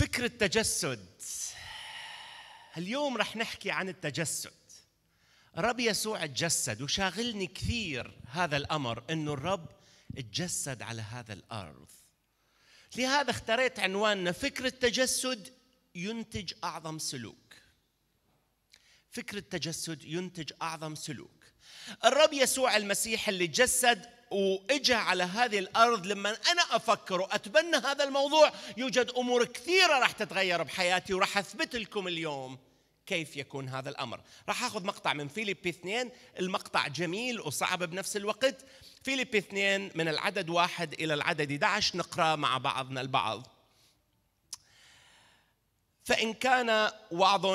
فكرة تجسد اليوم رح نحكي عن التجسد الرب يسوع تجسد وشاغلني كثير هذا الأمر أنه الرب تجسد على هذا الأرض لهذا اختريت عنواننا فكرة تجسد ينتج أعظم سلوك فكرة تجسد ينتج أعظم سلوك الرب يسوع المسيح اللي جسد واجا على هذه الارض لما انا افكر واتبنى هذا الموضوع يوجد امور كثيره راح تتغير بحياتي وراح اثبت لكم اليوم كيف يكون هذا الامر راح اخذ مقطع من فيليب اثنين المقطع جميل وصعب بنفس الوقت فيليب اثنين من العدد واحد الى العدد 11 نقرا مع بعضنا البعض فان كان وعظ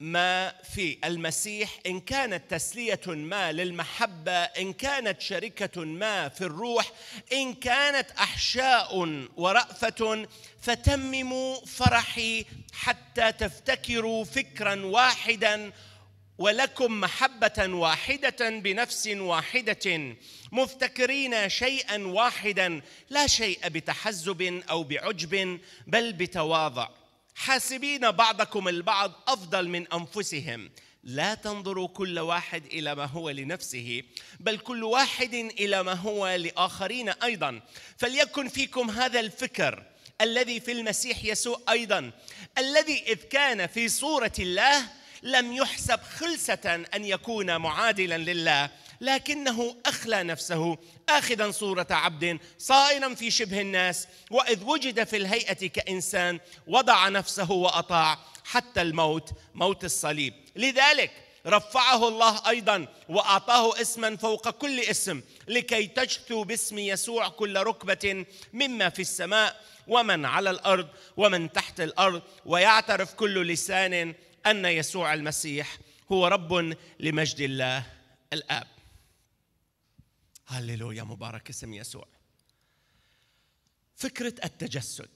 ما في المسيح ان كانت تسليه ما للمحبه ان كانت شركه ما في الروح ان كانت احشاء ورافه فتمموا فرحي حتى تفتكروا فكرا واحدا ولكم محبه واحده بنفس واحده مفتكرين شيئا واحدا لا شيء بتحزب او بعجب بل بتواضع حاسبين بعضكم البعض افضل من انفسهم لا تنظروا كل واحد الى ما هو لنفسه بل كل واحد الى ما هو لاخرين ايضا فليكن فيكم هذا الفكر الذي في المسيح يسوع ايضا الذي اذ كان في صوره الله لم يحسب خلسه ان يكون معادلا لله لكنه أخلى نفسه آخذا صورة عبد صائرا في شبه الناس وإذ وجد في الهيئة كإنسان وضع نفسه وأطاع حتى الموت موت الصليب لذلك رفعه الله ايضا واعطاه اسما فوق كل اسم لكي تجثو باسم يسوع كل ركبه مما في السماء ومن على الارض ومن تحت الارض ويعترف كل لسان ان يسوع المسيح هو رب لمجد الله الاب هللويا مبارك اسم يسوع فكرة التجسد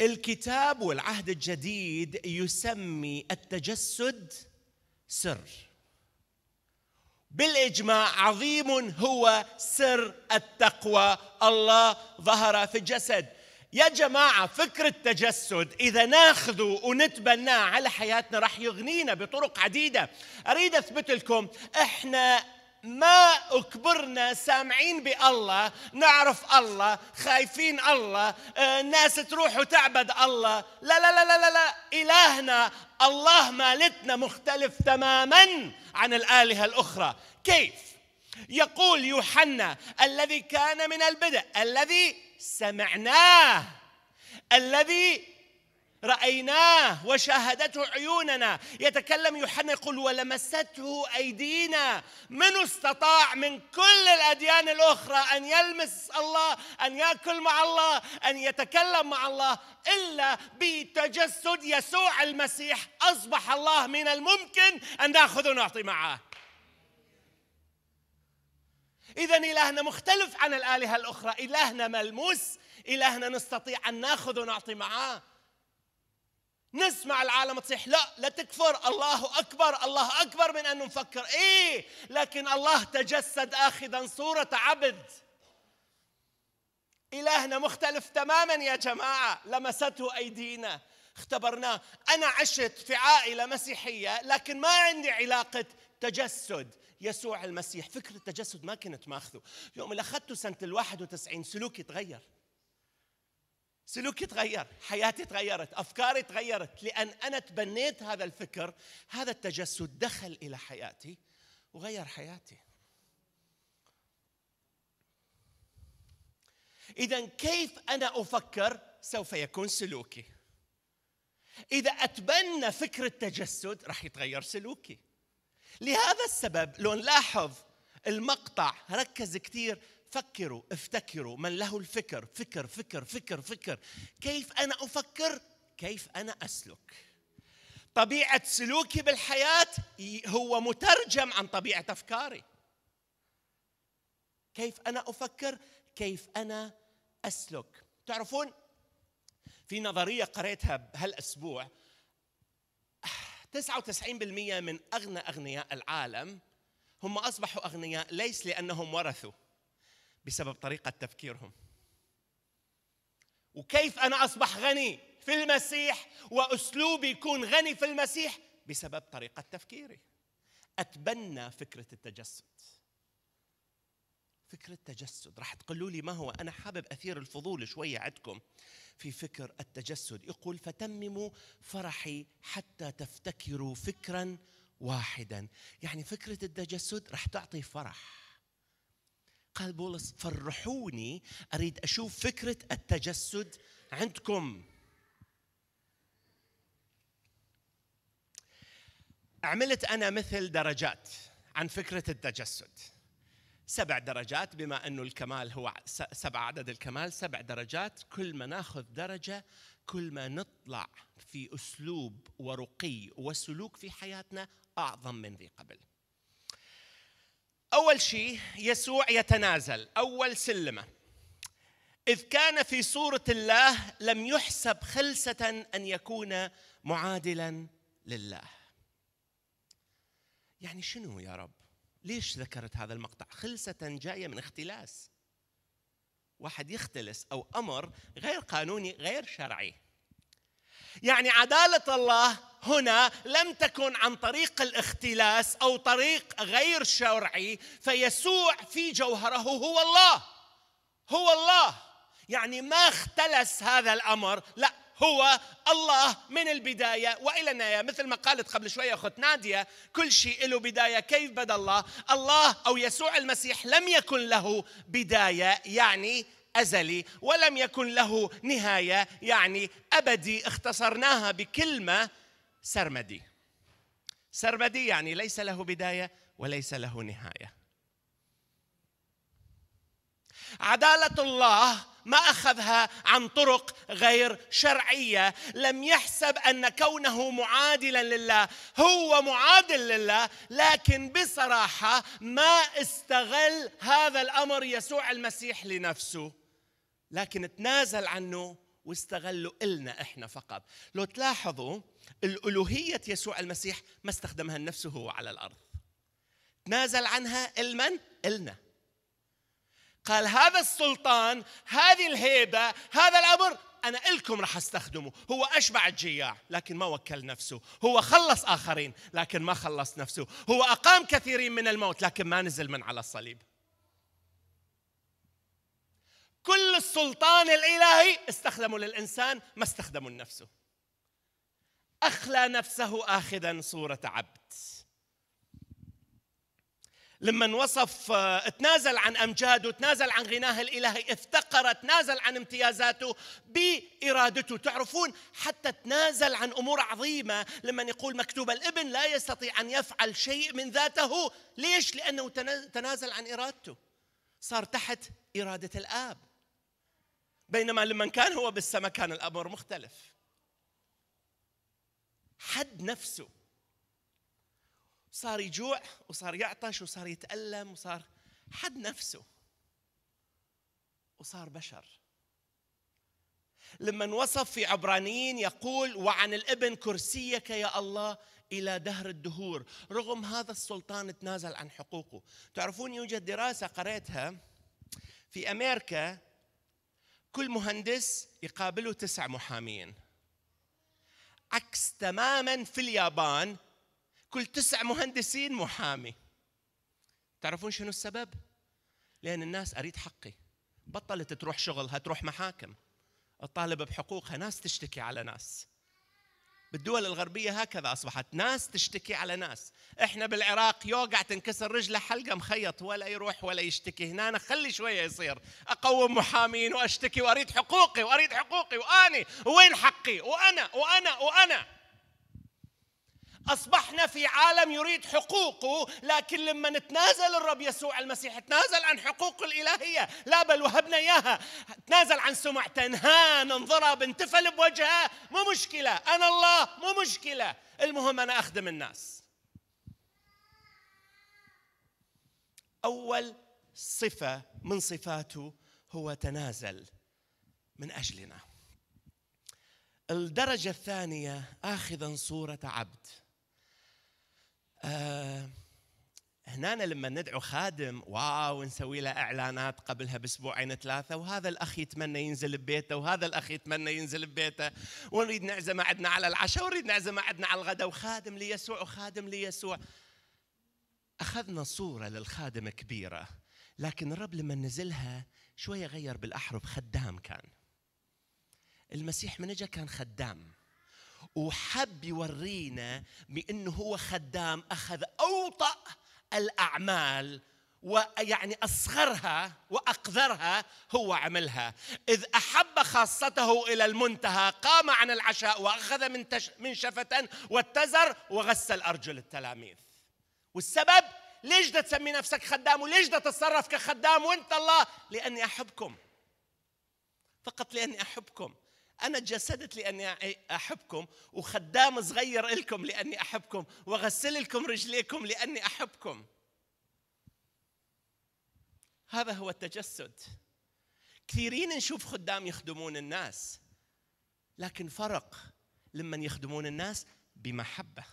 الكتاب والعهد الجديد يسمي التجسد سر بالاجماع عظيم هو سر التقوى الله ظهر في الجسد يا جماعة فكرة التجسد إذا ناخذه ونتبناه على حياتنا راح يغنينا بطرق عديدة أريد أثبت لكم إحنا ما أكبرنا سامعين بالله نعرف الله خايفين الله آه، ناس تروح وتعبد الله لا لا لا لا لا إلهنا الله مالتنا مختلف تماما عن الآلهة الأخرى كيف؟ يقول يوحنا الذي كان من البدء الذي سمعناه الذي رأيناه وشاهدته عيوننا يتكلم يوحنا يقول ولمسته أيدينا من استطاع من كل الأديان الأخرى أن يلمس الله أن يأكل مع الله أن يتكلم مع الله إلا بتجسد يسوع المسيح أصبح الله من الممكن أن نأخذ ونعطي معه إذا إلهنا مختلف عن الآلهة الأخرى إلهنا ملموس إلهنا نستطيع أن نأخذ ونعطي معاه نسمع العالم تصيح لا لا تكفر الله أكبر الله أكبر من أن نفكر إيه لكن الله تجسد آخذا صورة عبد إلهنا مختلف تماما يا جماعة لمسته أيدينا اختبرناه أنا عشت في عائلة مسيحية لكن ما عندي علاقة تجسد يسوع المسيح فكرة التجسد ما كنت ماخذه يوم اللي أخذته سنة الواحد وتسعين سلوكي تغير سلوكي تغير حياتي تغيرت أفكاري تغيرت لأن أنا تبنيت هذا الفكر هذا التجسد دخل إلى حياتي وغير حياتي إذا كيف أنا أفكر سوف يكون سلوكي إذا أتبنى فكر التجسد راح يتغير سلوكي لهذا السبب لو نلاحظ المقطع ركز كثير فكروا افتكروا من له الفكر فكر فكر فكر فكر كيف أنا أفكر كيف أنا أسلك طبيعة سلوكي بالحياة هو مترجم عن طبيعة أفكاري كيف أنا أفكر كيف أنا أسلك تعرفون في نظرية قريتها هالأسبوع 99% من أغنى أغنياء العالم هم أصبحوا أغنياء ليس لأنهم ورثوا بسبب طريقة تفكيرهم وكيف أنا أصبح غني في المسيح وأسلوبي يكون غني في المسيح بسبب طريقة تفكيري أتبنى فكرة التجسد فكرة التجسد راح تقولوا لي ما هو أنا حابب أثير الفضول شوية عندكم في فكر التجسد يقول فتمموا فرحي حتى تفتكروا فكرا واحدا يعني فكرة التجسد راح تعطي فرح قال بولس فرحوني اريد اشوف فكره التجسد عندكم عملت انا مثل درجات عن فكره التجسد سبع درجات بما انه الكمال هو سبع عدد الكمال سبع درجات كل ما ناخذ درجه كل ما نطلع في اسلوب ورقي وسلوك في حياتنا اعظم من ذي قبل أول شيء يسوع يتنازل أول سلمة إذ كان في صورة الله لم يحسب خلسة أن يكون معادلا لله يعني شنو يا رب ليش ذكرت هذا المقطع خلسة جاية من اختلاس واحد يختلس أو أمر غير قانوني غير شرعي يعني عداله الله هنا لم تكن عن طريق الاختلاس او طريق غير شرعي فيسوع في جوهره هو الله هو الله يعني ما اختلس هذا الامر لا هو الله من البدايه والى النهايه مثل ما قالت قبل شويه اخت ناديه كل شيء له بدايه كيف بدا الله الله او يسوع المسيح لم يكن له بدايه يعني ازلي ولم يكن له نهايه يعني ابدي اختصرناها بكلمه سرمدي سرمدي يعني ليس له بدايه وليس له نهايه عداله الله ما اخذها عن طرق غير شرعيه لم يحسب ان كونه معادلا لله هو معادل لله لكن بصراحه ما استغل هذا الامر يسوع المسيح لنفسه لكن تنازل عنه واستغله إلنا إحنا فقط لو تلاحظوا الألوهية يسوع المسيح ما استخدمها نفسه هو على الأرض تنازل عنها المن إلنا قال هذا السلطان هذه الهيبة هذا الأمر أنا إلكم راح أستخدمه هو أشبع الجياع لكن ما وكل نفسه هو خلص آخرين لكن ما خلص نفسه هو أقام كثيرين من الموت لكن ما نزل من على الصليب كل السلطان الإلهي استخدمه للإنسان ما استخدمه لنفسه أخلى نفسه آخذا صورة عبد لما وصف آه، تنازل عن امجاده تنازل عن غناه الالهي افتقر تنازل عن امتيازاته بارادته تعرفون حتى تنازل عن امور عظيمه لما يقول مكتوب الابن لا يستطيع ان يفعل شيء من ذاته ليش لانه تنازل عن ارادته صار تحت اراده الاب بينما لما كان هو بالسماء كان الامر مختلف حد نفسه صار يجوع وصار يعطش وصار يتألم وصار حد نفسه وصار بشر لما وصف في عبرانيين يقول وعن الابن كرسيك يا الله إلى دهر الدهور رغم هذا السلطان تنازل عن حقوقه تعرفون يوجد دراسة قريتها في أمريكا كل مهندس يقابله تسع محامين عكس تماما في اليابان كل تسع مهندسين محامي تعرفون شنو السبب؟ لأن الناس أريد حقي بطلت تروح شغلها تروح محاكم الطالبة بحقوقها ناس تشتكي على ناس بالدول الغربية هكذا أصبحت ناس تشتكي على ناس إحنا بالعراق يوقع تنكسر رجله حلقة مخيط ولا يروح ولا يشتكي هنا أنا خلي شوية يصير أقوم محامين وأشتكي وأريد حقوقي وأريد حقوقي وأني وين حقي وأنا وأنا وأنا أصبحنا في عالم يريد حقوقه لكن لما نتنازل الرب يسوع المسيح تنازل عن حقوقه الإلهية لا بل وهبنا إياها تنازل عن سمعتنا ها ننظرها بنتفل بوجهها مو مشكلة أنا الله مو مشكلة المهم أنا أخدم الناس أول صفة من صفاته هو تنازل من أجلنا الدرجة الثانية آخذا صورة عبد آه هنا لما ندعو خادم واو نسوي له اعلانات قبلها باسبوعين ثلاثه وهذا الاخ يتمنى ينزل ببيته وهذا الاخ يتمنى ينزل ببيته ونريد نعزمه عندنا على العشاء ونريد نعزمه عندنا على الغداء وخادم ليسوع وخادم ليسوع اخذنا صوره للخادم كبيره لكن الرب لما نزلها شويه غير بالاحرف خدام كان المسيح من اجى كان خدام وحب يورينا بأنه هو خدام أخذ أوطأ الأعمال ويعني أصغرها وأقذرها هو عملها إذ أحب خاصته إلى المنتهى قام عن العشاء وأخذ من, من شفة واتزر وغسل أرجل التلاميذ والسبب ليش دا تسمي نفسك خدام وليش دا تتصرف كخدام وانت الله لأني أحبكم فقط لأني أحبكم أنا تجسدت لأني أحبكم وخدام صغير إلكم لأني أحبكم وغسل لكم رجليكم لأني أحبكم هذا هو التجسد كثيرين نشوف خدام يخدمون الناس لكن فرق لمن يخدمون الناس بمحبة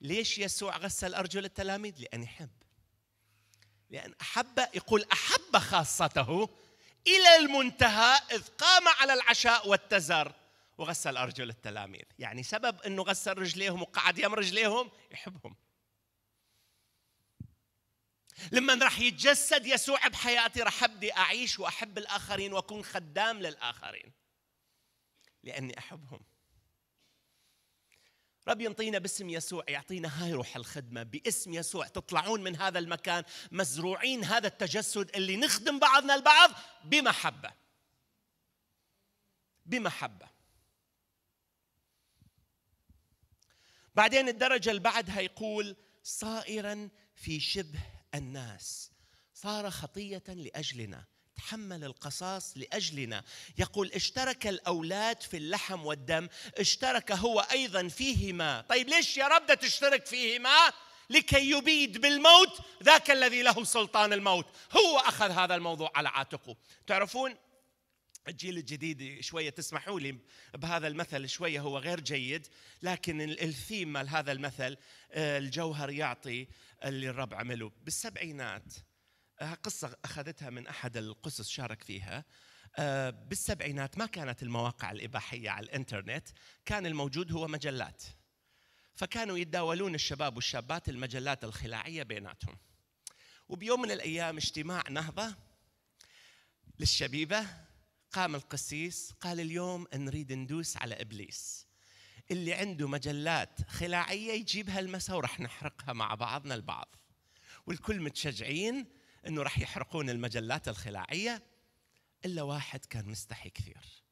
ليش يسوع غسل أرجل التلاميذ؟ لأن يحب لأن أحب يقول أحب خاصته إلى المنتهى إذ قام على العشاء واتزر وغسل أرجل التلاميذ يعني سبب أنه غسل رجليهم وقعد يم رجليهم يحبهم لما راح يتجسد يسوع بحياتي راح ابدي اعيش واحب الاخرين واكون خدام للاخرين لاني احبهم رب ينطينا باسم يسوع يعطينا هاي روح الخدمة باسم يسوع تطلعون من هذا المكان مزروعين هذا التجسد اللي نخدم بعضنا البعض بمحبة بمحبة بعدين الدرجة اللي بعدها يقول صائرا في شبه الناس صار خطية لأجلنا تحمل القصاص لاجلنا يقول اشترك الاولاد في اللحم والدم اشترك هو ايضا فيهما طيب ليش يا رب تشترك فيهما لكي يبيد بالموت ذاك الذي له سلطان الموت هو اخذ هذا الموضوع على عاتقه تعرفون الجيل الجديد شويه تسمحوا لي بهذا المثل شويه هو غير جيد لكن الثيم مال هذا المثل آه، الجوهر يعطي اللي الرب عمله بالسبعينات آه، قصة أخذتها من أحد القصص شارك فيها آه، بالسبعينات ما كانت المواقع الإباحية على الإنترنت كان الموجود هو مجلات فكانوا يتداولون الشباب والشابات المجلات الخلاعية بيناتهم وبيوم من الأيام اجتماع نهضة للشبيبة قام القسيس قال اليوم نريد ندوس على إبليس اللي عنده مجلات خلاعية يجيبها المساء ورح نحرقها مع بعضنا البعض والكل متشجعين انه راح يحرقون المجلات الخلاعيه الا واحد كان مستحي كثير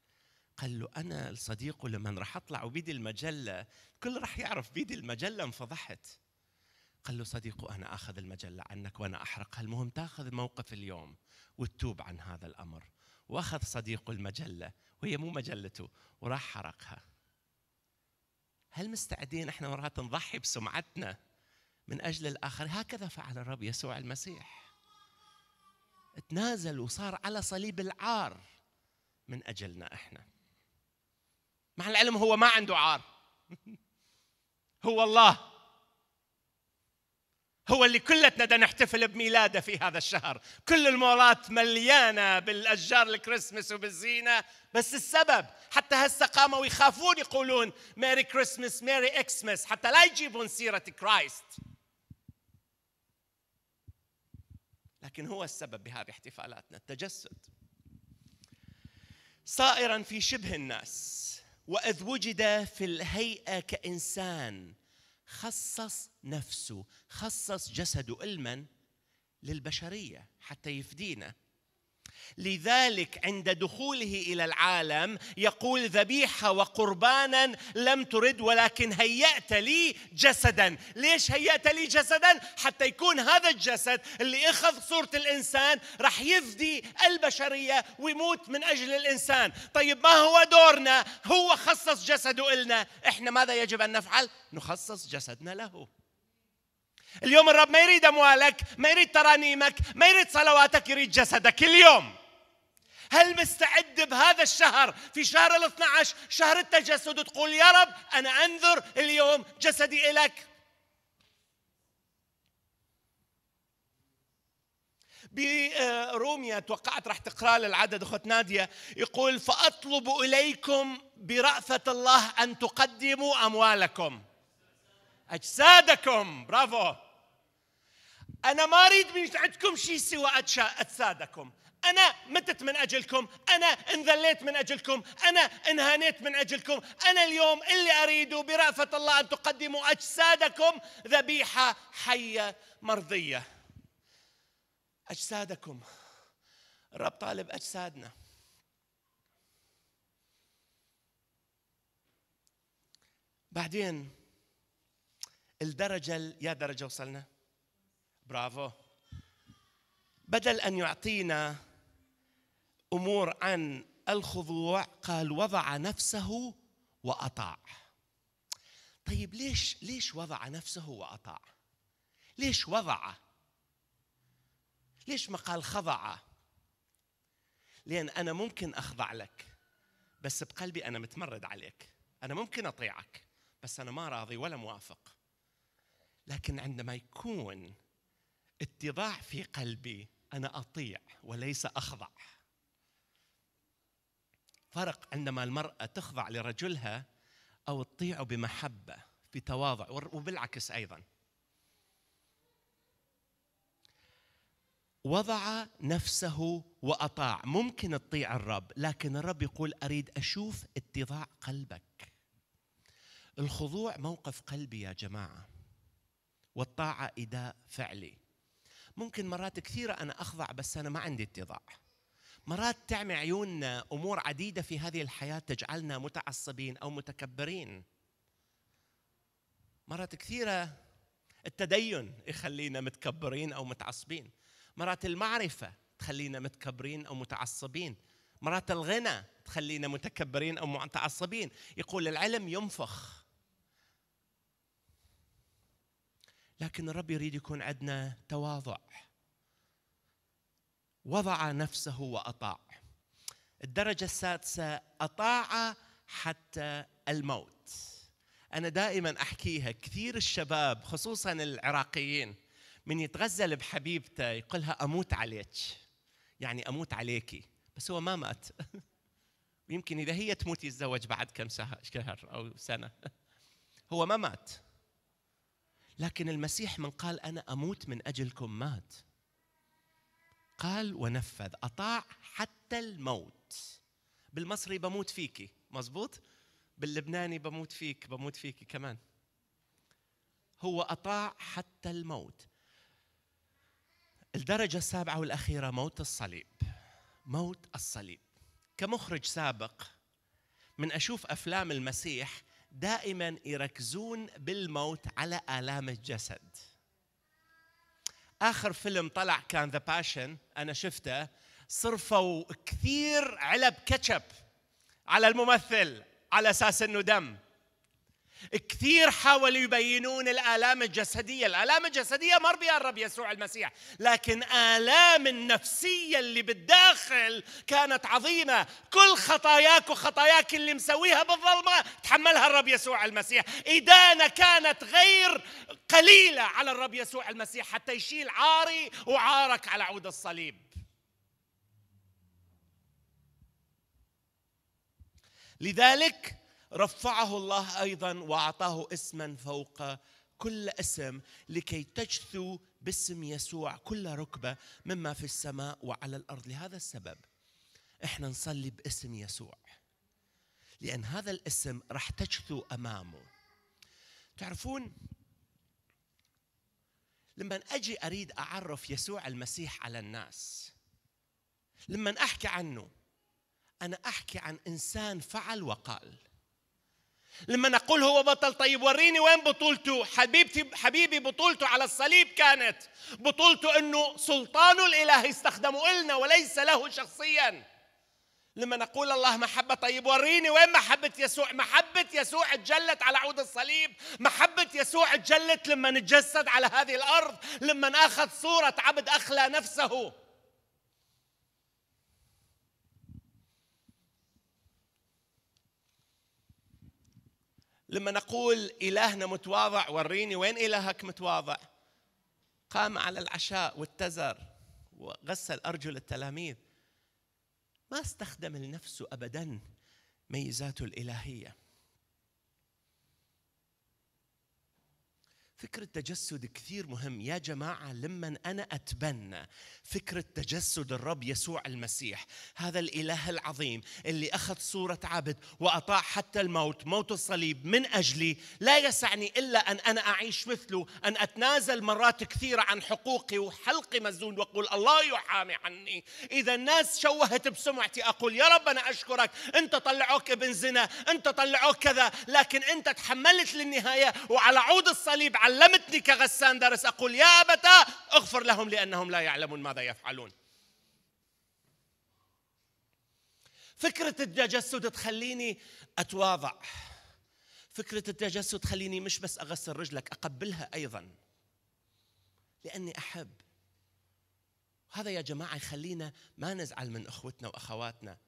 قال له انا الصديق لمن راح اطلع وبيدي المجله الكل راح يعرف بيدي المجله انفضحت قال له صديقه انا اخذ المجله عنك وانا احرقها المهم تاخذ موقف اليوم وتتوب عن هذا الامر واخذ صديقه المجله وهي مو مجلته وراح حرقها هل مستعدين احنا مرات نضحي بسمعتنا من اجل الاخر هكذا فعل الرب يسوع المسيح تنازل وصار على صليب العار من اجلنا احنا مع العلم هو ما عنده عار هو الله هو اللي كلتنا بدنا نحتفل بميلاده في هذا الشهر كل المولات مليانه بالاشجار الكريسماس وبالزينه بس السبب حتى هسه قاموا يخافون يقولون ميري كريسماس ميري اكسماس حتى لا يجيبون سيره كرايست لكن هو السبب بهذه احتفالاتنا التجسد صائرا في شبه الناس واذ وجد في الهيئه كانسان خصص نفسه خصص جسده المن للبشريه حتى يفدينا لذلك عند دخوله الى العالم يقول ذبيحه وقربانا لم ترد ولكن هيأت لي جسدا، ليش هيأت لي جسدا؟ حتى يكون هذا الجسد اللي اخذ صوره الانسان راح يفدي البشريه ويموت من اجل الانسان، طيب ما هو دورنا؟ هو خصص جسده النا، احنا ماذا يجب ان نفعل؟ نخصص جسدنا له. اليوم الرب ما يريد اموالك ما يريد ترانيمك ما يريد صلواتك يريد جسدك اليوم هل مستعد بهذا الشهر في شهر ال 12 شهر التجسد وتقول يا رب انا انذر اليوم جسدي الك بروميا توقعت راح تقرا للعدد اخت ناديه يقول فاطلب اليكم برأفة الله ان تقدموا اموالكم اجسادكم برافو أنا ما أريد من عندكم شيء سوى أجسادكم أنا متت من أجلكم أنا انذليت من أجلكم أنا انهانيت من أجلكم أنا اليوم اللي أريده برأفة الله أن تقدموا أجسادكم ذبيحة حية مرضية أجسادكم الرب طالب أجسادنا بعدين الدرجة يا درجة وصلنا برافو بدل ان يعطينا امور عن الخضوع قال وضع نفسه واطاع طيب ليش ليش وضع نفسه واطاع ليش وضع ليش ما قال خضع لان انا ممكن اخضع لك بس بقلبي انا متمرد عليك انا ممكن اطيعك بس انا ما راضي ولا موافق لكن عندما يكون اتضاع في قلبي أنا أطيع وليس أخضع فرق عندما المرأة تخضع لرجلها أو تطيعه بمحبة في تواضع وبالعكس أيضا وضع نفسه وأطاع ممكن تطيع الرب لكن الرب يقول أريد أشوف اتضاع قلبك الخضوع موقف قلبي يا جماعة والطاعة إداء فعلي ممكن مرات كثيرة أنا أخضع بس أنا ما عندي اتضاع مرات تعمي عيوننا أمور عديدة في هذه الحياة تجعلنا متعصبين أو متكبرين مرات كثيرة التدين يخلينا متكبرين أو متعصبين مرات المعرفة تخلينا متكبرين أو متعصبين مرات الغنى تخلينا متكبرين أو متعصبين يقول العلم ينفخ لكن الرب يريد يكون عندنا تواضع وضع نفسه واطاع الدرجه السادسه اطاع حتى الموت انا دائما احكيها كثير الشباب خصوصا العراقيين من يتغزل بحبيبته يقولها اموت عليك يعني اموت عليكي بس هو ما مات يمكن اذا هي تموت يتزوج بعد كم شهر او سنه هو ما مات لكن المسيح من قال أنا أموت من أجلكم مات قال ونفذ أطاع حتى الموت بالمصري بموت فيكي مزبوط باللبناني بموت فيك بموت فيكي كمان هو أطاع حتى الموت الدرجة السابعة والأخيرة موت الصليب موت الصليب كمخرج سابق من أشوف أفلام المسيح دائما يركزون بالموت على آلام الجسد آخر فيلم طلع كان ذا باشن أنا شفته صرفوا كثير علب كاتشب على الممثل على أساس أنه دم كثير حاولوا يبينون الآلام الجسدية الآلام الجسدية مر بها الرب يسوع المسيح لكن آلام النفسية اللي بالداخل كانت عظيمة كل خطاياك وخطاياك اللي مسويها بالظلمة تحملها الرب يسوع المسيح إدانة كانت غير قليلة على الرب يسوع المسيح حتى يشيل عاري وعارك على عود الصليب لذلك رفعه الله ايضا واعطاه اسما فوق كل اسم لكي تجثو باسم يسوع كل ركبه مما في السماء وعلى الارض لهذا السبب احنا نصلي باسم يسوع لان هذا الاسم راح تجثو امامه تعرفون لما اجي اريد اعرف يسوع المسيح على الناس لما احكي عنه انا احكي عن انسان فعل وقال لما نقول هو بطل طيب وريني وين بطولته حبيبتي حبيبي بطولته على الصليب كانت بطولته انه سلطانه الالهي استخدمه النا وليس له شخصيا لما نقول الله محبة طيب وريني وين محبة يسوع محبة يسوع تجلت على عود الصليب محبة يسوع تجلت لما نتجسد على هذه الأرض لما أخذ صورة عبد أخلى نفسه لما نقول إلهنا متواضع وريني وين إلهك متواضع قام على العشاء واتزر وغسل أرجل التلاميذ ما استخدم لنفسه أبدا ميزاته الإلهية فكرة تجسد كثير مهم يا جماعة لمن أنا أتبنى فكرة تجسد الرب يسوع المسيح هذا الإله العظيم اللي أخذ صورة عبد وأطاع حتى الموت موت الصليب من أجلي لا يسعني إلا أن أنا أعيش مثله أن أتنازل مرات كثيرة عن حقوقي وحلقي مزون وأقول الله يحامي عني إذا الناس شوهت بسمعتي أقول يا رب أنا أشكرك أنت طلعوك ابن زنا أنت طلعوك كذا لكن أنت تحملت للنهاية وعلى عود الصليب علمتني كغسان درس أقول يا أبتا اغفر لهم لأنهم لا يعلمون ماذا يفعلون فكرة التجسد تخليني أتواضع فكرة التجسد تخليني مش بس أغسل رجلك أقبلها أيضا لأني أحب هذا يا جماعة يخلينا ما نزعل من أخوتنا وأخواتنا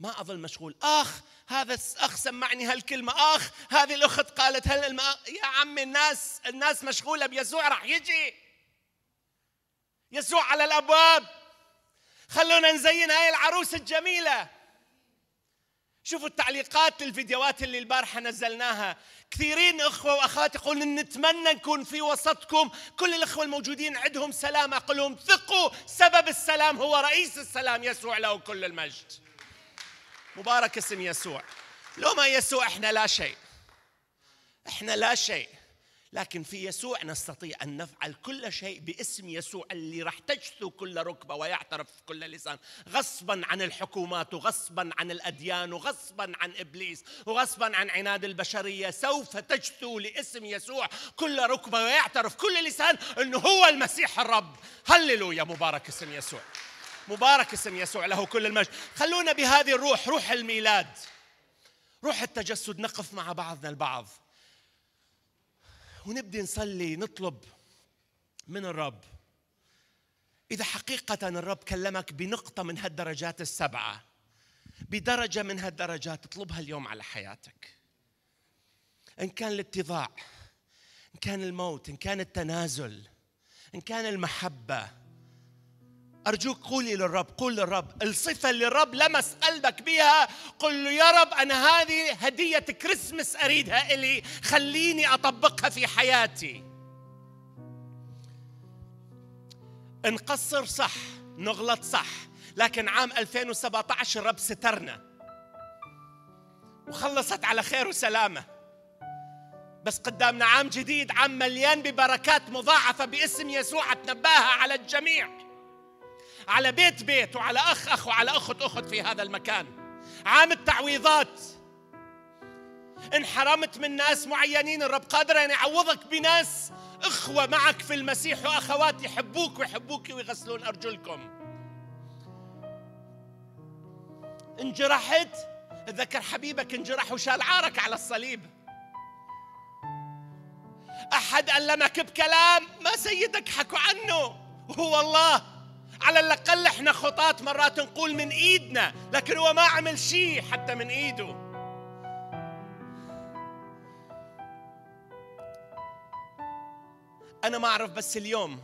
ما أظل مشغول أخ هذا الأخ سمعني هالكلمة أخ هذه الأخت قالت هل الم... يا عمي الناس الناس مشغولة بيسوع راح يجي يسوع على الأبواب خلونا نزين هاي العروس الجميلة شوفوا التعليقات للفيديوهات اللي البارحة نزلناها كثيرين أخوة وأخوات يقولون نتمنى نكون في وسطكم كل الأخوة الموجودين عندهم سلام أقول لهم ثقوا سبب السلام هو رئيس السلام يسوع له كل المجد مبارك اسم يسوع لو ما يسوع احنا لا شيء احنا لا شيء لكن في يسوع نستطيع أن نفعل كل شيء باسم يسوع اللي راح تجثو كل ركبة ويعترف كل لسان غصبا عن الحكومات وغصبا عن الأديان وغصبا عن إبليس وغصبا عن عناد البشرية سوف تجثو لاسم يسوع كل ركبة ويعترف كل لسان أنه هو المسيح الرب هللويا مبارك اسم يسوع مبارك اسم يسوع له كل المجد خلونا بهذه الروح روح الميلاد روح التجسد نقف مع بعضنا البعض ونبدي نصلي نطلب من الرب إذا حقيقة الرب كلمك بنقطة من هالدرجات السبعة بدرجة من هالدرجات اطلبها اليوم على حياتك إن كان الاتضاع إن كان الموت إن كان التنازل إن كان المحبة أرجوك قولي للرب قول للرب الصفة اللي الرب لمس قلبك بيها قل له يا رب أنا هذه هدية كريسمس أريدها إلي خليني أطبقها في حياتي نقصر صح نغلط صح لكن عام 2017 الرب سترنا وخلصت على خير وسلامة بس قدامنا عام جديد عام مليان ببركات مضاعفة باسم يسوع تنباها على الجميع على بيت بيت وعلى أخ أخ وعلى أخت أخت في هذا المكان عام التعويضات انحرمت من ناس معينين الرب قادر أن يعوضك بناس إخوة معك في المسيح وأخوات يحبوك ويحبوك ويغسلون أرجلكم انجرحت ذكر حبيبك انجرح وشال عارك على الصليب أحد ألمك بكلام ما سيدك حكوا عنه هو الله على الأقل احنا خطاة مرات نقول من إيدنا لكن هو ما عمل شيء حتى من إيده أنا ما أعرف بس اليوم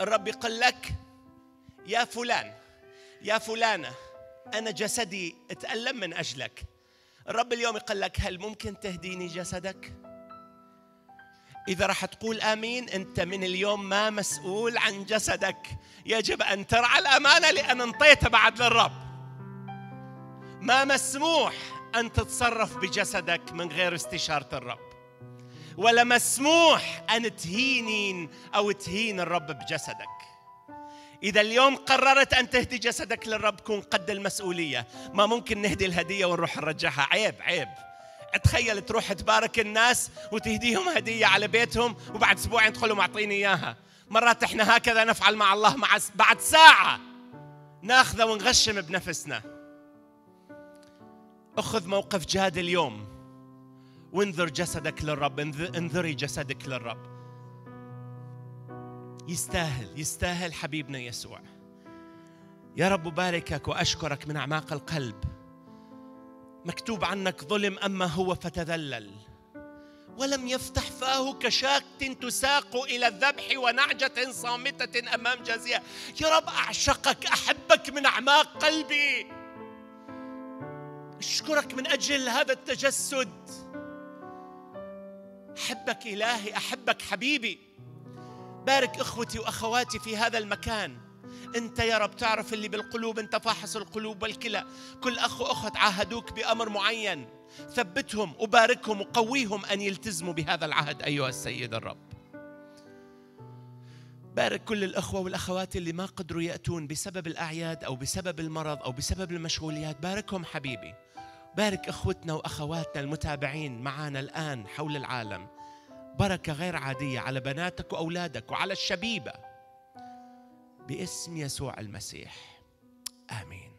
الرب يقول لك يا فلان يا فلانة أنا جسدي أتألم من أجلك الرب اليوم يقول لك هل ممكن تهديني جسدك؟ إذا راح تقول آمين أنت من اليوم ما مسؤول عن جسدك يجب أن ترعى الأمانة لأن انطيت بعد للرب ما مسموح أن تتصرف بجسدك من غير استشارة الرب ولا مسموح أن تهينين أو تهين الرب بجسدك إذا اليوم قررت أن تهدي جسدك للرب كون قد المسؤولية ما ممكن نهدي الهدية ونروح نرجعها عيب عيب تخيل تروح تبارك الناس وتهديهم هديه على بيتهم وبعد اسبوعين تقول لهم اعطيني اياها مرات احنا هكذا نفعل مع الله مع بعد ساعه ناخذه ونغشم بنفسنا اخذ موقف جاد اليوم وانذر جسدك للرب انذري جسدك للرب يستاهل يستاهل حبيبنا يسوع يا رب باركك واشكرك من اعماق القلب مكتوب عنك ظلم أما هو فتذلل ولم يفتح فاه كشاكة تساق إلى الذبح ونعجة صامتة أمام جازية يا رب أعشقك أحبك من أعماق قلبي أشكرك من أجل هذا التجسد أحبك إلهي أحبك حبيبي بارك إخوتي وأخواتي في هذا المكان أنت يا رب تعرف اللي بالقلوب أنت فاحص القلوب والكلى كل أخ وأخت عاهدوك بأمر معين ثبتهم وباركهم وقويهم أن يلتزموا بهذا العهد أيها السيد الرب بارك كل الأخوة والأخوات اللي ما قدروا يأتون بسبب الأعياد أو بسبب المرض أو بسبب المشغوليات باركهم حبيبي بارك إخوتنا وأخواتنا المتابعين معنا الآن حول العالم بركة غير عادية على بناتك وأولادك وعلى الشبيبة باسم يسوع المسيح آمين